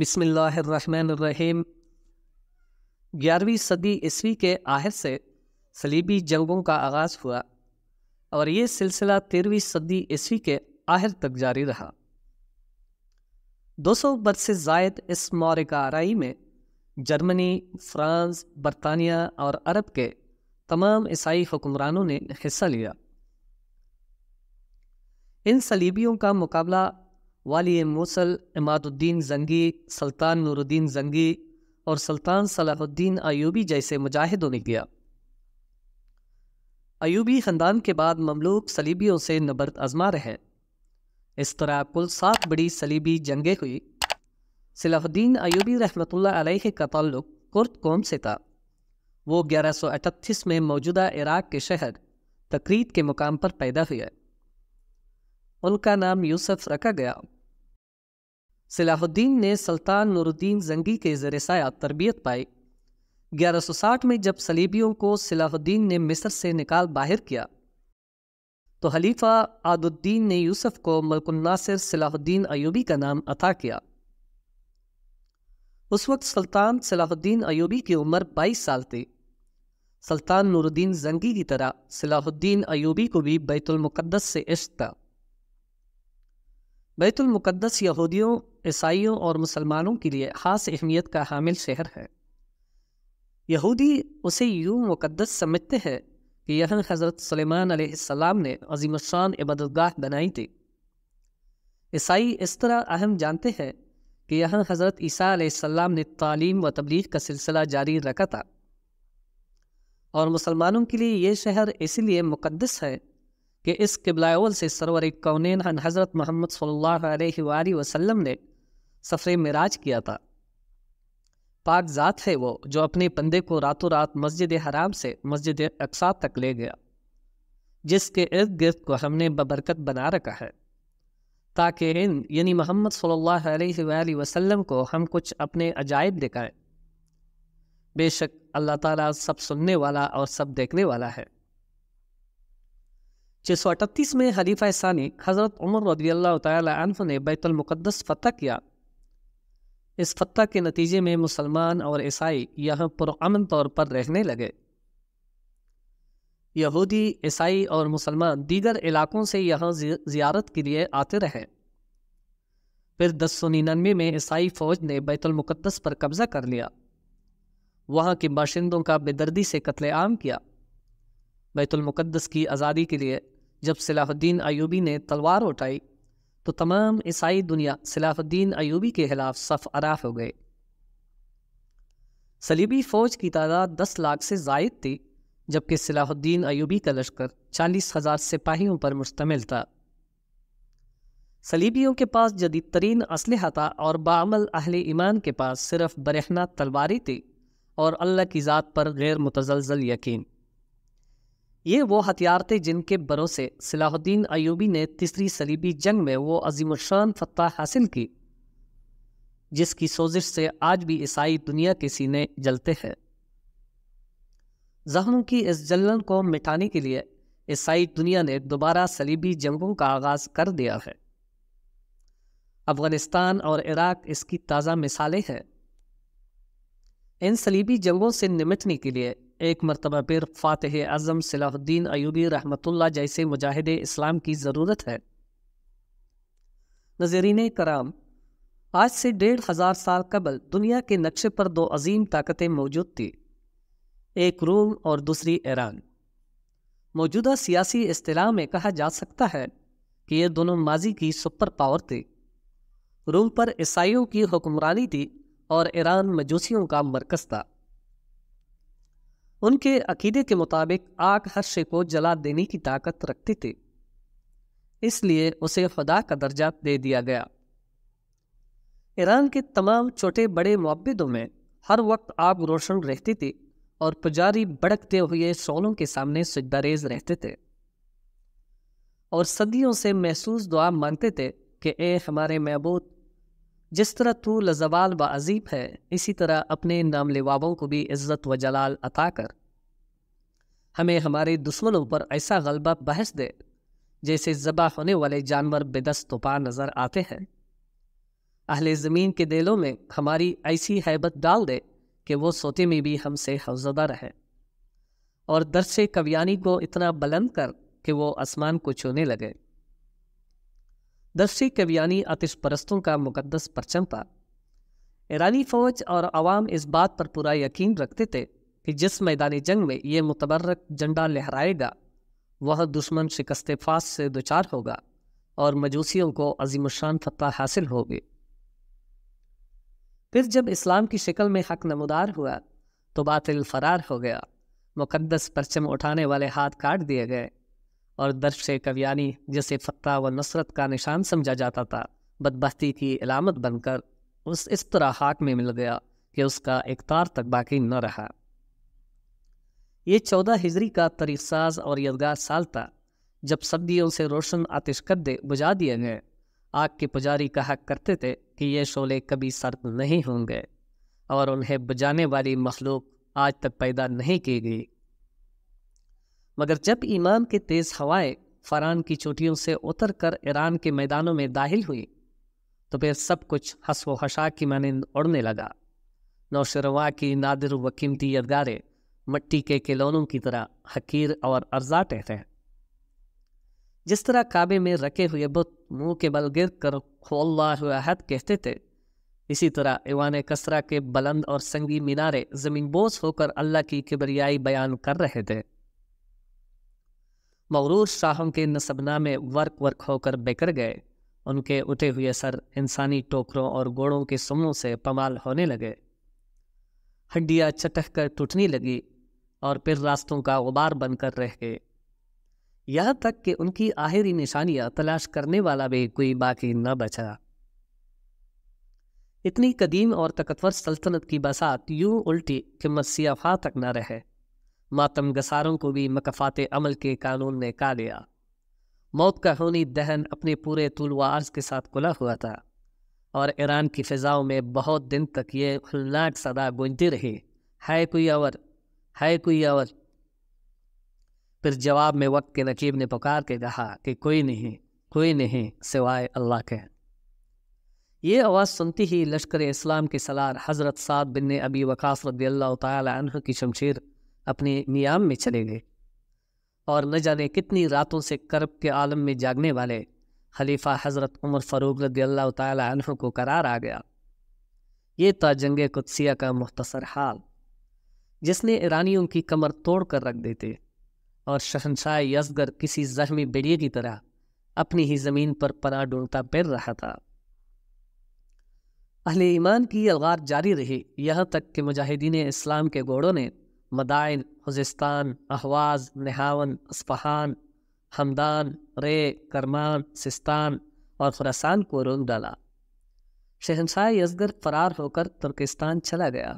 बिसमीम ग्यारहवीं सदी ईस्वी के आहिर से सलीबी जंगों का आगाज़ हुआ और ये सिलसिला तेरहवीं सदी ईस्वी के आहिर तक जारी रहा दो सौ बरस से जायद इस का आरई में जर्मनी फ्रांस बरतानिया और अरब के तमाम ईसाई हुक्मरानों ने हिस्सा लिया इन सलीबियों का मुकाबला वाली मोसल इमादुद्दीन जंगी सुल्तान नूरुद्दीन जंगी और सुल्तान सलाहुद्दीन अयूबी जैसे मुजाहिदों ने किया अयूबी ख़ानदान के बाद ममलूक सलीबियों से नबरत आजमा रहे इस तरह कुल सात बड़ी सलीबी जंगें हुई सलाहुद्दीन अयूबी रहमतुल्लाह अलैह का ताल्लुक कुर्द कौम से था वो ग्यारह सौ में मौजूदा इराक के शहर तकरीद के मुकाम पर पैदा हुए उनका नाम यूसुफ रखा गया सलाहुद्दीन ने सुल्तान नूरुद्दीन जंगी के जरिसाया तरबियत पाई 1160 में जब सलीबियों को सलाहुद्दीन ने मिस्र से निकाल बाहर किया तो हलीफा आदुद्दीन ने यूसुफ को मलकुन्नासिर सलाहुद्दीन अयूबी का नाम अता किया उस वक्त सुल्तान सलाहुद्दीन अयूबी की उम्र 22 साल थी सुल्तान नूरुद्दीन जंगी की तरह सलाहुद्दीन अयूबी को भी बैतुलमुक़दस से इश्क था बैतुलमक़दस यहूदियों ईसाइयों और मुसलमानों के लिए ख़ास अहमियत का हामिल शहर है यहूदी उसे यूं मुक़दस समझते हैं कि यह हज़रत सलेमान सलेमान ने अजीम शान इबादतगाह बनाई थी ईसाई इस तरह अहम जानते हैं कि यहाँ हज़रत ईसा ने तालीम व तबलीग का सिलसिला जारी रखा था और मुसलमानों के लिए ये शहर इसीलिए मुक़दस है कि इस किबलावल से सरवर कौन हज़रत महमद सल्ला वसल्लम ने सफ़र मराज किया था पाक ज़ात है वो जो अपने पंदे को रातों रात मस्जिद हराम से मस्जिद अक्सा तक ले गया जिसके इर्द गिर्द को हमने बबरकत बना रखा है ताकि इन यानी मोहम्मद सल्ला अलैहि को हम कुछ अपने अजायब दिखाएं बेशक अल्लाह ताला सब सुनने वाला और सब देखने वाला है छः सौ अठतीस में हलीफा सानी हज़रत उमर रदी तन ने बैतुलमक़दस फ़तह किया इस फ़तह के नतीजे में मुसलमान और ईसाई यहाँ पुरान तौर पर रहने लगे यहूदी ईसाई और मुसलमान दीगर इलाकों से यहाँ जियारत के लिए आते रहे फिर दस सौ निन्यानवे में ईसाई फौज ने बैतुलमक़दस पर कब्ज़ा कर लिया वहाँ के बाशिंदों का बेदर्दी से कत्लेआम किया बैतुलमक़दस की आज़ादी के लिए जब सलाहुद्दीन अयूबी ने तलवार उठाई तो तमाम ईसाई दुनिया सलाहुद्दीन अयूबी के खिलाफ सफ अराफ हो गए सलीबी फौज की तादाद दस लाख से जायद थी जबकि सलाहुद्दीन अयूबी का लश्कर चालीस हज़ार सिपाहियों पर मुश्तमिल था सलीबियों के पास जदीद तरीन असलहा था और बामल अहल ईमान के पास सिर्फ बरहना तलवारी थी और अल्लाह की ज़ात पर गैर मुतजलजल यकीन ये वो हथियार थे जिनके भरोसे सलाहुद्दीन अयूबी ने तीसरी सलीबी जंग में वो अजीमशान फतह हासिल की जिसकी सोजिश से आज भी ईसाई दुनिया के सीने जलते हैं जख्मों की इस जलन को मिटाने के लिए ईसाई दुनिया ने दोबारा सलीबी जंगों का आगाज कर दिया है अफगानिस्तान और इराक इसकी ताज़ा मिसालें हैं इन सलीबी जंगों से निमटने के लिए एक मरतबा फिर फ़ातह अज़म सलाहुद्दीन अयूबी रहमतुल्ला जैसे मुजाहिद इस्लाम की ज़रूरत है नजरीन कराम आज से डेढ़ हज़ार साल कबल दुनिया के नक्शे पर दो अजीम ताकतें मौजूद थी एक रोम और दूसरी ईरान मौजूदा सियासी अतलाह में कहा जा सकता है कि ये दोनों माजी की सुपर पावर थी रोम पर ईसाइयों की हुक्मरानी थी और ईरान मजूसियों का मरकज़ था उनके अकीदे के मुताबिक आग हर शे को जला देने की ताकत रखती थी इसलिए उसे खुदा का दर्जा दे दिया गया ईरान के तमाम छोटे बड़े मबदों में हर वक्त आग रोशन रहती थी और पुजारी भड़कते हुए सोलों के सामने सजदारेज रहते थे और सदियों से महसूस दुआ मांगते थे कि ए हमारे महबूद जिस तरह तू लजवाल व अजीब है इसी तरह अपने नाम लेवाबों को भी इज्जत व जलाल अता कर हमें हमारे दुश्मनों पर ऐसा गलबा बहस दे जैसे ज़बा होने वाले जानवर बेदस तोपा नज़र आते हैं अहले ज़मीन के दिलों में हमारी ऐसी हैबत डाल दे कि वो सोते में भी हमसे हवजदा रहे और दर से कवियानी को इतना बुलंद कर कि वो आसमान को छूने लगे दर्शी कवियानी आतिश परस्तों का मुकदस परचम था ईरानी फौज और आवाम इस बात पर पूरा यकीन रखते थे कि जिस मैदानी जंग में ये मुतबरक झंडा लहराएगा वह दुश्मन शिकस्त फास से दुचार होगा और मजूसियों को अजीम शान फतह हासिल होगी फिर जब इस्लाम की शिकल में हक नमदार हुआ तो बातिल फरार हो गया मुकदस परचम उठाने वाले हाथ काट दिए गए और दर्श कवियानी जिसे फतह व नसरत का निशान समझा जाता था बदबस्ती की अलामत बनकर उस इस तरह हाक में मिल गया कि उसका एक तार तक बाकी न रहा ये चौदह हिजरी का साज और यादगार साल था जब सब्दियों से रोशन आतिश बुझा दिए गए आग के पुजारी कहा करते थे कि ये शोले कभी सर्द नहीं होंगे और उन्हें बुझाने वाली मखलूक आज तक पैदा नहीं की गई मगर जब ईमान की तेज़ हवाएं फरान की चोटियों से उतर कर ईरान के मैदानों में दाखिल हुई तो फिर सब कुछ हंसो हशा की मानंद उड़ने लगा नौशरवा की नादिर व कीमती यादगारें मट्टी के खिलौनों की तरह हकीर और अर्जा टहते हैं जिस तरह काबे में रखे हुए बुत मुंह के बल गिर कर खोल्लाहद कहते थे इसी तरह ईवान कसरा के बुलंद और संगी मीनारे जमीन बोस होकर अल्लाह की किबरियाई बयान कर रहे थे मगरूर शाहों के नसबना में वर्क वर्क होकर बेकर गए उनके उठे हुए सर इंसानी टोकरों और गोड़ों के सुमों से पमाल होने लगे हड्डियाँ चटक कर टूटने लगी और फिर रास्तों का गुबार बनकर रह गए यहाँ तक कि उनकी आहिरी निशानियाँ तलाश करने वाला भी कोई बाकी न बचा इतनी कदीम और ताकतवर सल्तनत की बसात यूं उल्टी कि मसीफा तक न रहे मातम गसारों को भी मकफात अमल के कानून ने का लिया मौत का होनी दहन अपने पूरे तुल अर्ज के साथ खुला हुआ था और ईरान की फ़िज़ाओं में बहुत दिन तक ये खुलनाक सदा गूंजती रही है कोई अवर है कोई अवर फिर जवाब में वक्त के नकीब ने पुकार के कहा कि कोई नहीं कोई नहीं सिवाय अल्लाह के ये आवाज़ सुनती ही लश्कर इस्लाम के सलार हज़रत साद बिन अबी वक़ास रदी अल्लाह की शमशीर अपने नियाम में चले गए और न जाने कितनी रातों से करब के आलम में जागने वाले खलीफा हज़रत उमर फ़रूक रदी अल्लाह को करार आ गया ये था जंग कुदसिया का मुख्तसर हाल जिसने ईरानियों की कमर तोड़ कर रख देते और शहनशाह यसगर किसी जख्मी बेड़िए की तरह अपनी ही ज़मीन पर पना डूढ़ता पैर रहा था अहले ईमान की अलगार जारी रही यहाँ तक कि मुजाहिदीन इस्लाम के घोड़ों ने मदाइन हजिस्तान अहवाज नहावन अस्फहान हमदान रे करमान सिस्तान और खुरासान को रोक डाला शहनशाह यजगर फरार होकर तुर्किस्तान चला गया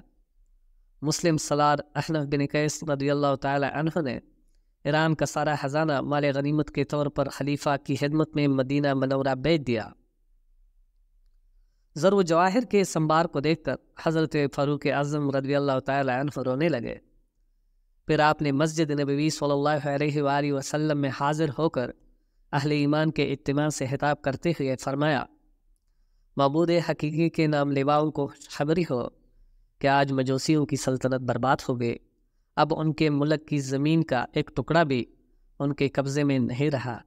मुस्लिम सलार अहनफ बिन कैस रदी अल्लाह तह ने ईरान का सारा खजाना माल गनीमत के तौर पर खलीफा की खिदमत में मदीना मनौरा बेच दिया जरूर जवाहिर के संबार को देखकर हज़रत फ़ारूक आज़म रदी अल्लाह तह रोने लगे फिर आपने मस्जिद नबी सल्लल्लाहु अलैहि में हाज़िर होकर अहले ईमान के इतमान से खिताब करते हुए फरमाया मबूद हकीकी के नाम लेवाओं को खबरी हो कि आज मजूसियों की सल्तनत बर्बाद हो गई अब उनके मुल्क की ज़मीन का एक टुकड़ा भी उनके कब्ज़े में नहीं रहा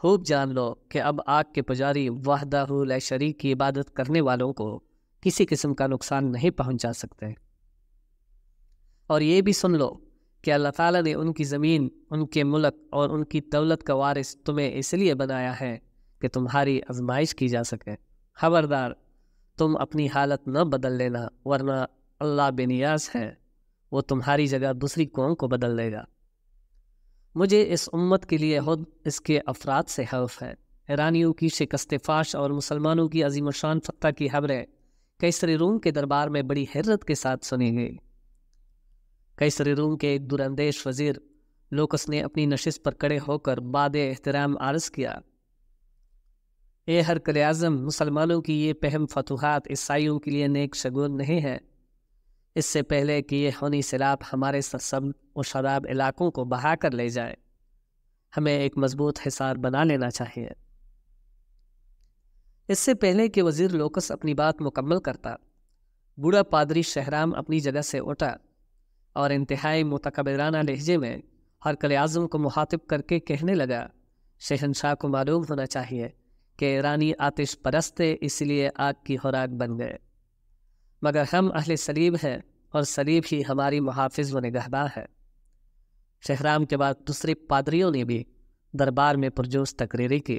खूब जान लो कि अब आग के पुजारी वाहदा शरीक की इबादत करने वालों को किसी किस्म का नुकसान नहीं पहुंचा सकते और ये भी सुन लो कि अल्लाह ताला ने उनकी ज़मीन उनके मुल्क और उनकी दौलत का वारिस तुम्हें इसलिए बनाया है कि तुम्हारी आजमाइश की जा सके खबरदार तुम अपनी हालत न बदल लेना वरना अल्लाह बेनियाज है वो तुम्हारी जगह दूसरी कौम को बदल देगा मुझे इस उम्मत के लिए खुद इसके अफराद से हौफ़ है ईरानियों की शिकस्त फाश और मुसलमानों की अजीम शान फ़त्ता की खबरें कैसरे रूम के दरबार में बड़ी हैरत के साथ सुनी गई कई सरूम रूम के एक दुरंदेश वजीर लोकस ने अपनी नशिश पर खड़े होकर बाद एहतराम आरज़ किया ए कल आज़म मुसलमानों की ये पहम फतूहत ईसाइयों के लिए नेक शगुन नहीं है इससे पहले कि ये होनी सैलाब हमारे सरसब और शराब इलाकों को बहा कर ले जाए हमें एक मजबूत हिसार बना लेना चाहिए इससे पहले कि वज़ीर लोकस अपनी बात मुकम्मल करता बूढ़ा पादरी शहराम अपनी जगह से उठा और इंतहाई मतकबराना लहजे में हरकल आज़म को मुखातिब करके कहने लगा शहनशाह को मालूम होना चाहिए कि ईरानी आतिश परस्ते इसलिए आग की खुराक बन गए मगर हम अहल सलीब हैं और सलीब ही हमारी मुहाफ़ व निगहबा है शहराम के बाद दूसरे पादरियों ने भी दरबार में पुरजोश तकरीरी की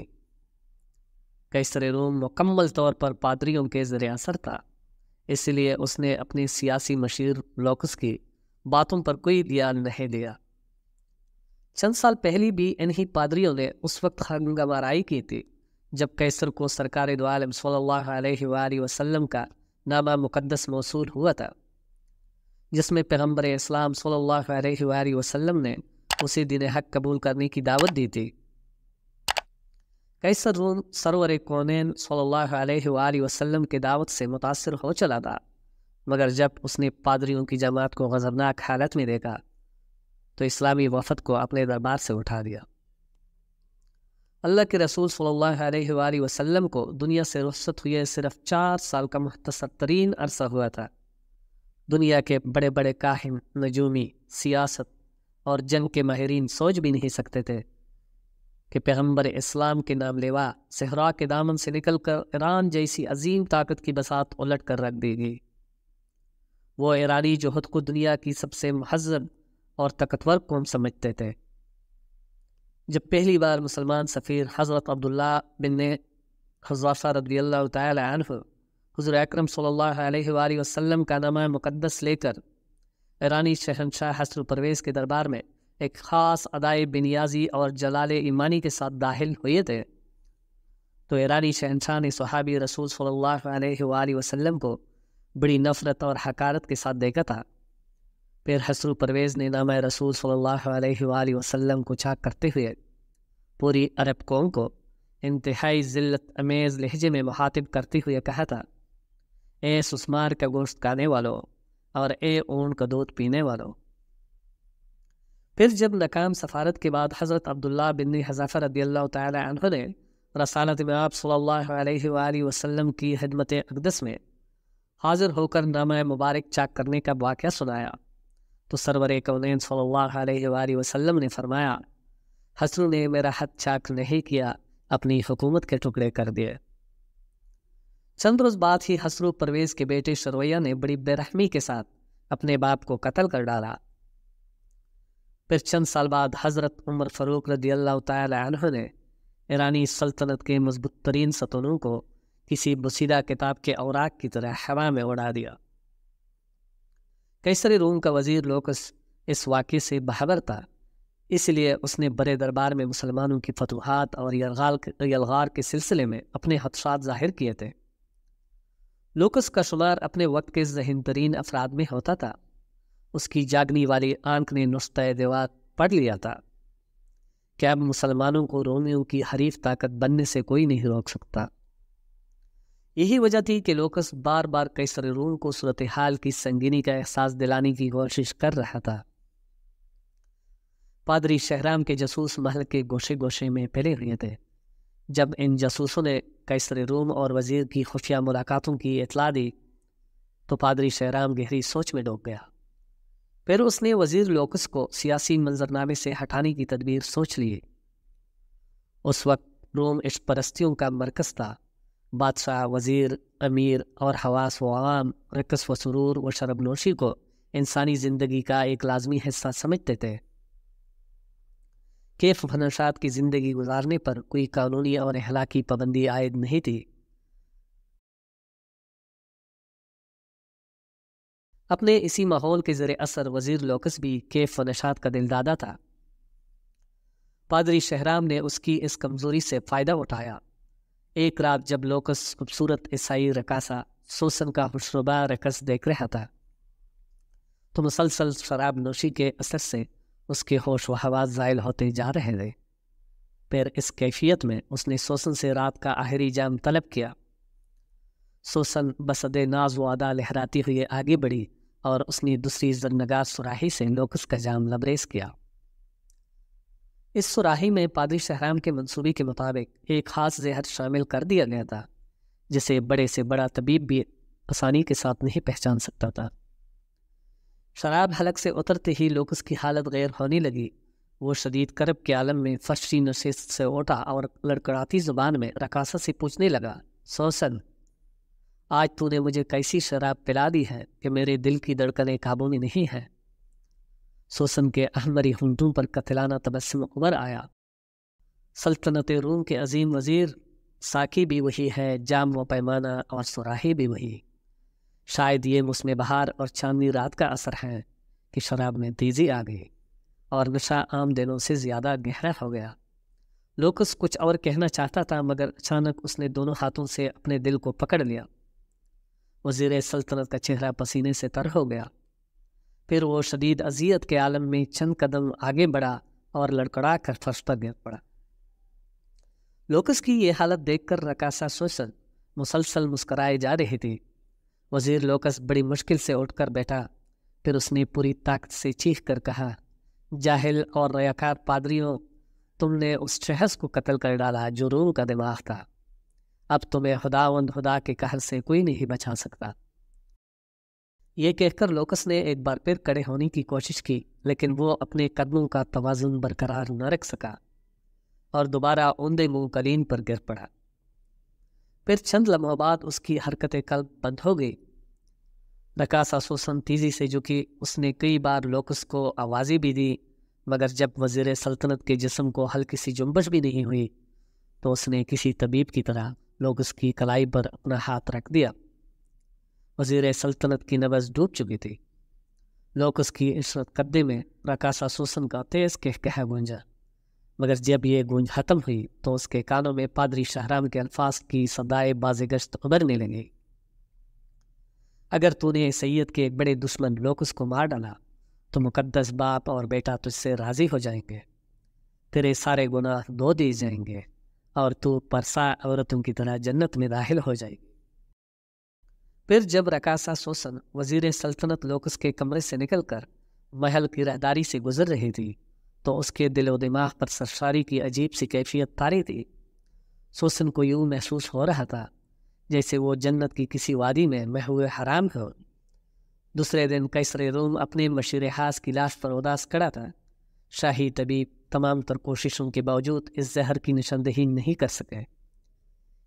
कैसर रूम मुकम्मल तौर पर पादरियों के ज़र असर था इसलिए उसने अपनी सियासी मशीर लोकस की बातों पर कोई ध्यान नहीं दिया चंद साल पहले भी इन्हीं पादरियों ने उस वक्त हंगामाराई की थी जब कैसर को सरकार वसल्लम का नामा मुकदस मौसू हुआ था जिसमें पैगम्बर इस्लाम वसलम ने उसे दिन हक कबूल करने की दावत दी थी कैसर रोम सरवर कौन वसलम की दावत से मुतासर हो चला था मगर जब उसने पादरियों की जमात को गजबनाक हालत में देखा तो इस्लामी वफद को अपने दरबार से उठा दिया अल्लाह के रसूल सल्लल्लाहु अलैहि वसल्लम को दुनिया से रुखसत हुए सिर्फ चार साल का मुख्तर तरीन अरसा हुआ था दुनिया के बड़े बड़े काहिन नजूमी सियासत और जंग के माहरीन सोच भी नहीं सकते थे कि पैगम्बर इस्लाम के नाम लेवा सहरा के दामन से निकल कर ईरान जैसी अजीम ताकत की बसात उलट कर रख दी गई वो ईरानी जो खुद को दुनिया की सबसे महजब और ताकतवर कौम समझते थे जब पहली बार मुसलमान सफ़ीर हज़रत अब्दुल्ला बिन ने हजाफा रदी अल्लाह हज़र अक्रम वसल्लम का नामा मुकदस लेकर ईरानी शहनशाह हसर परवेज़ के दरबार में एक ख़ास अदाय बिनियाजी और जलाल ईमानी के साथ दाखिल हुए थे तो ईरानी शहनशाह ने सहाबी रसूल सल्ला वसम को बड़ी नफ़रत और हकारत के साथ देखा था फिर हसरू परवेज़ ने नाम रसूल सल्लल्लाहु अलैहि वसल्लम को चाक करते हुए पूरी अरब कौम को इंतहाई ज़िल्त अमेज़ लहजे में मुहातिब करते हुए कहा था ए सुस्मार का गोश्त खाने वालों और ए ऊन का दूध पीने वालों फिर जब नकाम सफारत के बाद हज़रत अब्दुल्ला बिन हजाफ़र रदी अल्लाह तह में आप सल्ला अलैहि की हदमत अकदस में हाजिर होकर नाम मुबारक चाक करने का वाक़ सुनाया तो सरवर कौन सल्ला वसलम ने फरमाया हसन ने मेरा हथ चाक नहीं किया अपनी हुकूमत के टुकड़े कर दिए चंद रोज बाद ही हसरू परवेज के बेटे शरवैया ने बड़ी बेरहमी के साथ अपने बाप को कत्ल कर डाला फिर चंद साल बाद हज़रत उमर फरूक रदी अल्लाह तह ने ईरानी सल्तनत के मजबूत तरीन सतनों को किसी बसीदा किताब के औराक की तरह हवा में उड़ा दिया कई रूम रोम का वजीर लोकस इस वाक़े से बहबर था इसलिए उसने बड़े दरबार में मुसलमानों की फतूहत और यलगार यलगार के सिलसिले में अपने हदसात जाहिर किए थे लोकस का शुमार अपने वक्त के जहन तरीन अफराद में होता था उसकी जागनी वाली आंख ने नुस्त दीवार पढ़ लिया था क्या मुसलमानों को रोमियों की हरीफ ताकत बनने से कोई नहीं रोक सकता यही वजह थी कि लोकस बार बार कई सारे को सूरत हाल की संगीनी का एहसास दिलाने की कोशिश कर रहा था पादरी शहराम के जसूस महल के गोशे गोशे में फैले हुए थे जब इन जसूसों ने कैसर रूम और वजीर की खुफिया मुलाकातों की इतला दी तो पादरी शहराम गहरी सोच में डूब गया फिर उसने वजीर लोकस को सियासी मंजरनामे से हटाने की तदबीर सोच ली उस वक्त रोम इश्क परस्तियों का मरकज था बादशाह वज़ीर अमीर और हवास व आवाम रकस व सुरूर व शरब नोशी को इंसानी ज़िंदगी का एक लाजमी हिस्सा समझते थे केफ भनशात की ज़िंदगी गुजारने पर कोई कानूनी और अहलाकी पाबंदी आयद नहीं थी अपने इसी माहौल के ज़र असर वज़ीर लोकस भी केफ नशात का दिलदादा था पादरी शहराम ने उसकी इस कमज़ोरी से फ़ायदा उठाया एक रात जब लोकस खूबसूरत ईसाई रकासा सोसन का खुशरुबा रकस देख रहा था तो मुसलसल शराब नोशी के असर से उसके होश व हवास जायल होते जा रहे थे फिर इस कैफियत में उसने सोसन से रात का आहरी जाम तलब किया सोसन बसद नाज व अदा लहराती हुई आगे बढ़ी और उसने दूसरी जगनगा सुराही से लोकस का जाम लबरेज किया इस सुराही में पादरी शहराम के मंसूबे के मुताबिक एक खास जहर शामिल कर दिया गया था जिसे बड़े से बड़ा तबीब भी आसानी के साथ नहीं पहचान सकता था शराब हलक से उतरते ही लोग उसकी हालत गैर होने लगी वो शदीद करब के आलम में फर्शी नशस्त से उठा और लड़कड़ाती जुबान में रकासा से पूछने लगा सोसन आज तूने मुझे कैसी शराब पिला दी है कि मेरे दिल की धड़कनें काबू में नहीं हैं सोसन के अहमरी हमदू पर कतलाना तबस्म उबर आया सल्तनत रूम के अजीम वज़ीर साकी भी वही है जाम व पैमाना और सुराही भी वही शायद ये मुसम बहार और चांदनी रात का असर है कि शराब में तेज़ी आ गई और नशा आम दिनों से ज़्यादा गहरा हो गया लोकस कुछ और कहना चाहता था मगर अचानक उसने दोनों हाथों से अपने दिल को पकड़ लिया वजीर सल्तनत का चेहरा पसीने से तर हो गया फिर वो शदीद अजियत के आलम में चंद कदम आगे बढ़ा और लड़कड़ा कर फर्श पर गिर पड़ा लोकस की ये हालत देखकर रकासा सोशल मुसलसल मुस्कराए जा रहे थे वजीर लोकस बड़ी मुश्किल से उठकर बैठा फिर उसने पूरी ताकत से चीख कर कहा जाहिल और रयाकार पादरियों तुमने उस शहस को कत्ल कर डाला जो रूम का दिमाग था अब तुम्हें खुदावंद खुदा के कहर से कोई नहीं बचा सकता ये कहकर लोकस ने एक बार फिर कड़े होने की कोशिश की लेकिन वो अपने कदमों का तोज़ुन बरकरार न रख सका और दोबारा ऊंधे मुंह कलीन पर गिर पड़ा फिर चंद लम्हों बाद उसकी हरकत कल बंद हो गई नकासा सोसन तेज़ी से झुकी उसने कई बार लोकस को आवाज़ें भी दी मगर जब वजीर सल्तनत के जिसम को हल्की सी जुम्बश भी नहीं हुई तो उसने किसी तबीब की तरह लोकस की कलाई पर अपना हाथ रख दिया वजीर सल्तनत की नबज डूब चुकी थी लोग उसकी इशरत कदे में प्रकाशा सोसन का तेज कह कह गूंजा मगर जब यह गूंज ख़त्म हुई तो उसके कानों में पादरी शहराम के अल्फाज की सदाए बाज गश्त उबरने लगी अगर तूने सैयद के एक बड़े दुश्मन लोकस को मार डाला तो मुकद्दस बाप और बेटा तुझसे राज़ी हो जाएंगे तेरे सारे गुनाह धो दिए जाएंगे और तू परसा औरतों की तरह जन्नत में दाखिल हो जाएगी फिर जब रकासा सोसन वजीर सल्तनत लोकस के कमरे से निकलकर महल की रहदारी से गुजर रही थी तो उसके दिलो दिमाग पर सरसारी की अजीब सी कैफियत तारी थी सोसन को यूं महसूस हो रहा था जैसे वो जन्नत की किसी वादी में हुए हराम हो दूसरे दिन कैसर रूम अपने मशीर हास की लाश पर उदास खड़ा था शाही तबीब तमाम तर कोशिशों के बावजूद इस जहर की निशानदेही नहीं कर सके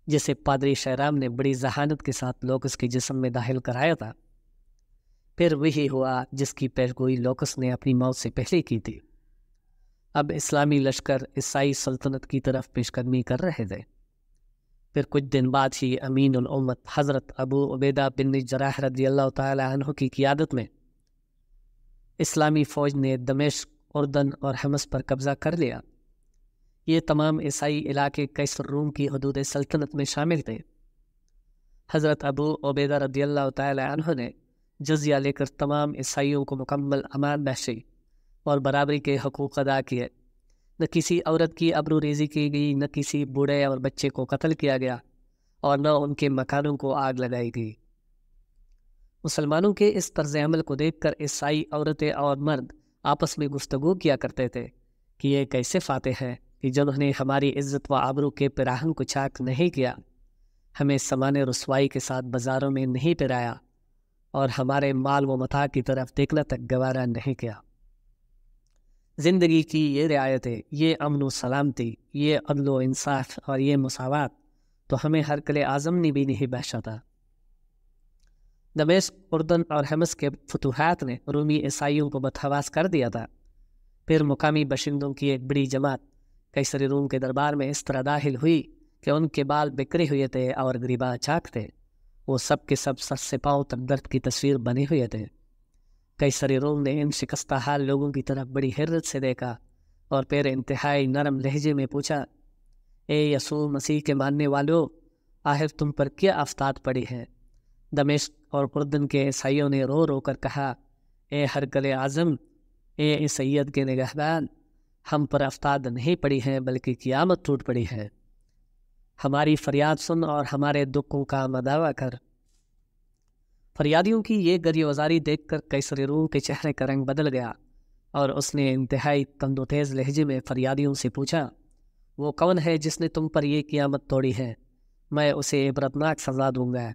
जिसे पादरी शहराम ने बड़ी जहानत के साथ लोकस के जिसम में दाखिल कराया था फिर वही हुआ जिसकी पैरगोई लोकस ने अपनी मौत से पहले की थी अब इस्लामी लश्कर ईसाई सल्तनत की तरफ पेशकदमी कर रहे थे फिर कुछ दिन बाद ही अमीन उलमत हज़रत अबू उबैदा बिन जराह रदी अल्लाह की क़ियादत में इस्लामी फ़ौज ने दमिश्क उर्दन और हमस पर कब्ज़ा कर लिया ये तमाम ईसाई इलाके कैसर रूम की हदूद सल्तनत में शामिल थे हज़रत अबू ओबैदा रदील्ला तह ने जजिया लेकर तमाम ईसाइयों को मुकम्मल अमान बहशी और बराबरी के हकूक़ अदा किए न किसी औरत की अबरू रेजी की गई न किसी बूढ़े और बच्चे को कत्ल किया गया और न उनके मकानों को आग लगाई गई मुसलमानों के इस तर्ज अमल को देख कर ईसाई औरतें और मर्द आपस में गुफ्तु किया करते थे कि ये कैसे फाते हैं कि जिन्होंने हमारी इज्जत व आबरू के पिराहन को चाक नहीं किया हमें समान रसवाई के साथ बाज़ारों में नहीं पिराया और हमारे माल व मथा की तरफ देखना तक गवारा नहीं किया ज़िंदगी की ये रियायतें ये अमन व सलामती ये अदल इंसाफ और ये मसावत तो हमें हर कले आज़म ने भी नहीं बहशा था दमेश उर्दन और हमस के फतूहत ने रूमी ईसाइयों को बदहवास कर दिया था फिर मुकामी बशिंदों की एक बड़ी जमात कैसरी रूम के दरबार में इस तरह दाखिल हुई कि उनके बाल बिखरे हुए थे और गरीबा चाक थे वो सब के सब सर से पाँव तक दर्द की तस्वीर बने हुए थे कैसरी रूम ने इन शिकस्ता हाल लोगों की तरफ बड़ी हिरत से देखा और फिर इंतहाई नरम लहजे में पूछा ए यसू मसीह के मानने वालों आखिर तुम पर क्या आफ्ताद पड़ी है दमेश और कुर्दन के ईसाइयों ने रो रो कर कहा ए गले आज़म ए सैद के निगहबान हम पर अफ्ताद नहीं पड़ी है बल्कि क़ियामत टूट पड़ी है हमारी फरियाद सुन और हमारे दुखों का मदावा कर फरियादियों की ये गरियावजारी देख कर कैसर रूह के चेहरे का रंग बदल गया और उसने इंतहाई तंदोतेज़ लहजे में फरियादियों से पूछा वो कौन है जिसने तुम पर यह क़ियामत तोड़ी है मैं उसे इबरतनाक सज़ा दूंगा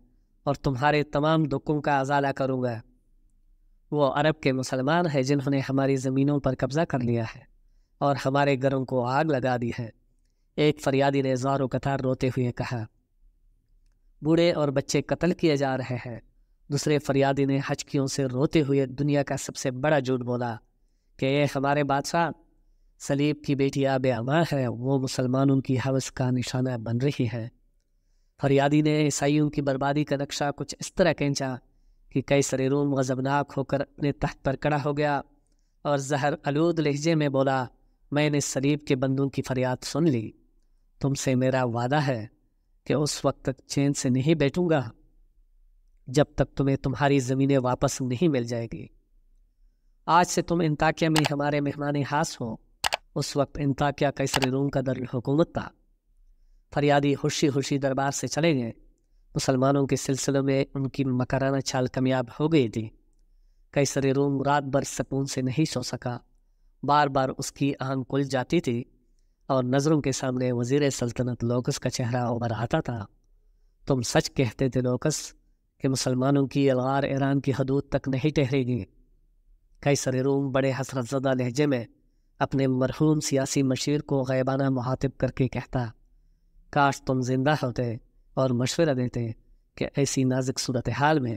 और तुम्हारे तमाम दुखों का अजाला करूँगा वो अरब के मुसलमान हैं जिन्होंने हमारी ज़मीनों पर कब्ज़ा कर लिया है और हमारे घरों को आग लगा दी है एक फरियादी ने जारो कतार रोते हुए कहा बूढ़े और बच्चे कत्ल किए जा रहे हैं दूसरे फरियादी ने हचकियों से रोते हुए दुनिया का सबसे बड़ा झूठ बोला कि ये हमारे बादशाह सलीब की बेटी आब अमां है वो मुसलमानों की हवस का निशाना बन रही है फरियादी ने ईसाइयों की बर्बादी का नक्शा कुछ इस तरह खींचा कि कई सरेरूम गजबनाक होकर अपने तख्त पर खड़ा हो गया और जहर आलूद लहजे में बोला मैंने शरीफ के बंदों की फरियाद सुन ली तुमसे मेरा वादा है कि उस वक्त तक चैन से नहीं बैठूंगा जब तक तुम्हें तुम्हारी ज़मीनें वापस नहीं मिल जाएगी आज से तुम इंताकिया में हमारे मेहमान हास हो उस वक्त इंताकिया का इसरे रूम का दर हुकूमत था फरियादी हुशी खुशी दरबार से चले गए मुसलमानों के सिलसिले में उनकी मकराना चाल कामयाब हो गई थी कैसर रूम रात भर सकून से नहीं सो सका बार बार उसकी आंख खुल जाती थी और नज़रों के सामने वज़ीर सल्तनत लोकस का चेहरा उभर आता था तुम सच कहते थे लोकस कि मुसलमानों की अलगार ईरान की हदूद तक नहीं ठहरेगी कई सरे रूम बड़े हसरत ज़दा लहजे में अपने मरहूम सियासी मशीर को गैबाना महातब करके कहता काश तुम जिंदा होते और मशवरा देते कि ऐसी नाजुक सूरत हाल में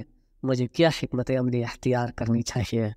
मुझे क्या हमत अमली अख्तियार करनी चाहिए